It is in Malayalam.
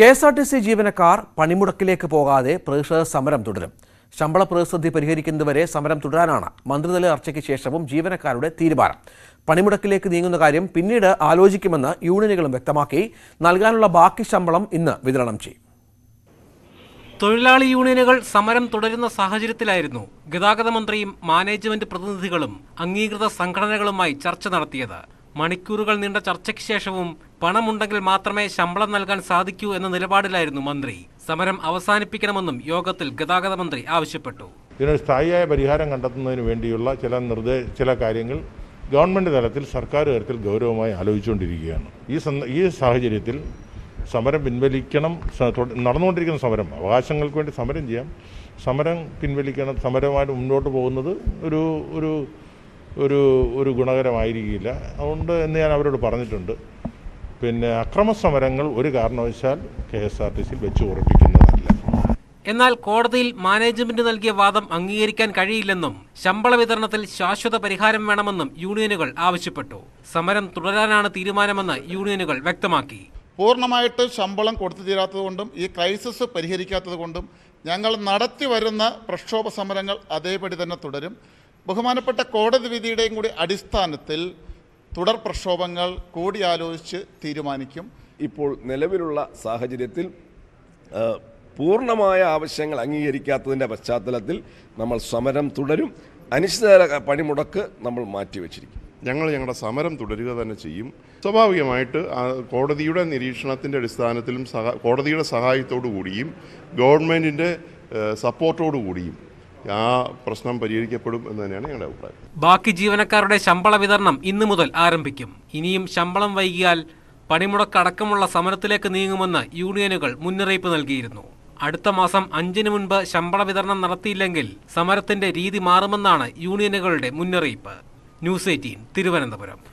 K S R T C ജീവനക്കാർ പണിമുടക്കിലേക്ക് പോകാതെ പ്രതിഷേധ സമരം തുടരും ശമ്പള പ്രതിസന്ധി പരിഹരിക്കുന്നതുവരെ സമരം തുടരാനാണ് മന്ത്രിതല ചർച്ചയ്ക്ക് ശേഷവും ജീവനക്കാരുടെ തീരുമാനം പണിമുടക്കിലേക്ക് നീങ്ങുന്ന കാര്യം പിന്നീട് ആലോചിക്കുമെന്ന് യൂണിയനുകളും വ്യക്തമാക്കി നൽകാനുള്ള ബാക്കി ശമ്പളം ഇന്ന് വിതരണം ചെയ്യും തൊഴിലാളി യൂണിയനുകൾ സമരം തുടരുന്ന സാഹചര്യത്തിലായിരുന്നു ഗതാഗത മന്ത്രിയും മാനേജ്മെന്റ് പ്രതിനിധികളും അംഗീകൃത സംഘടനകളുമായി ചർച്ച നടത്തിയത് മണിക്കൂറുകൾ നീണ്ട ചർച്ചയ്ക്ക് ശേഷവും പണമുണ്ടെങ്കിൽ മാത്രമേ ശമ്പളം നൽകാൻ സാധിക്കൂ എന്ന നിലപാടിലായിരുന്നു മന്ത്രി സമരം അവസാനിപ്പിക്കണമെന്നും യോഗത്തിൽ ഗതാഗത മന്ത്രി ആവശ്യപ്പെട്ടു ഇതിനൊരു സ്ഥായിയായ പരിഹാരം കണ്ടെത്തുന്നതിന് വേണ്ടിയുള്ള ചില നിർദ്ദേശ ചില കാര്യങ്ങൾ ഗവൺമെൻറ് തലത്തിൽ സർക്കാർ തലത്തിൽ ഗൗരവമായി ആലോചിച്ചുകൊണ്ടിരിക്കുകയാണ് ഈ ഈ സാഹചര്യത്തിൽ സമരം പിൻവലിക്കണം നടന്നുകൊണ്ടിരിക്കുന്ന സമരം അവകാശങ്ങൾക്ക് വേണ്ടി സമരം ചെയ്യാം സമരം പിൻവലിക്കണം സമരമായിട്ട് മുന്നോട്ട് പോകുന്നത് ഒരു ഒരു ഒരു ഒരു ഗുണകരമായിരിക്കില്ല അതുകൊണ്ട് എന്ന് ഞാൻ അവരോട് പറഞ്ഞിട്ടുണ്ട് പിന്നെ അക്രമ സമരങ്ങൾ ഒരു കാരണവശാൽ K S R T C വെച്ച് ഉറപ്പിക്കുന്നതല്ല എന്നാൽ കോടതിയിൽ മാനേജ്മെന്റ് നൽകിയ വാദം അംഗീകരിക്കാൻ കഴിയില്ലെന്നും ശമ്പള വിതരണത്തിൽ ശാശ്വത പരിഹാരം വേണമെന്നും യൂണിയനുകൾ ആവശ്യപ്പെട്ടു സമരം തുടരാനാണ് തീരുമാനമെന്ന് യൂണിയനുകൾ വ്യക്തമാക്കി പൂർണ്ണമായിട്ട് ശമ്പളം കൊടുത്തു തീരാത്തതുകൊണ്ടും ഈ ക്രൈസിസ് പരിഹരിക്കാത്തതുകൊണ്ടും ഞങ്ങൾ നടത്തി വരുന്ന പ്രക്ഷോഭ സമരങ്ങൾ അതേപടി തന്നെ തുടരും ബഹുമാനപ്പെട്ട കോടതി വിധിയുടെയും കൂടി അടിസ്ഥാനത്തിൽ തുടർ പ്രക്ഷോഭങ്ങൾ കൂടിയാലോചിച്ച് തീരുമാനിക്കും ഇപ്പോൾ നിലവിലുള്ള സാഹചര്യത്തിൽ പൂർണ്ണമായ ആവശ്യങ്ങൾ അംഗീകരിക്കാത്തതിൻ്റെ പശ്ചാത്തലത്തിൽ നമ്മൾ സമരം തുടരും അനിശ്ചിതകാല പണിമുടക്ക് നമ്മൾ മാറ്റിവെച്ചിരിക്കും ഞങ്ങൾ ഞങ്ങളുടെ സമരം തുടരുക തന്നെ ചെയ്യും സ്വാഭാവികമായിട്ട് കോടതിയുടെ നിരീക്ഷണത്തിൻ്റെ അടിസ്ഥാനത്തിലും സഹ കോടതിയുടെ സഹായത്തോടു കൂടിയും ഗവൺമെൻറ്റിൻ്റെ സപ്പോർട്ടോടു കൂടിയും ആ പ്രശ്നം പരിഹരിക്കപ്പെടും എന്ന് തന്നെയാണ് ഞങ്ങളുടെ അഭിപ്രായം ബാക്കി ജീവനക്കാരുടെ ശമ്പള വിതരണം ഇന്നു മുതൽ ആരംഭിക്കും ഇനിയും ശമ്പളം വൈകിയാൽ പണിമുടക്കടക്കമുള്ള സമരത്തിലേക്ക് നീങ്ങുമെന്ന് യൂണിയനുകൾ മുന്നറിയിപ്പ് നൽകിയിരുന്നു അടുത്ത മാസം അഞ്ചിന് മുൻപ് ശമ്പള വിതരണം നടത്തിയില്ലെങ്കിൽ സമരത്തിന്റെ രീതി മാറുമെന്നാണ് യൂണിയനുകളുടെ മുന്നറിയിപ്പ് ന്യൂസ് എയ്റ്റീൻ തിരുവനന്തപുരം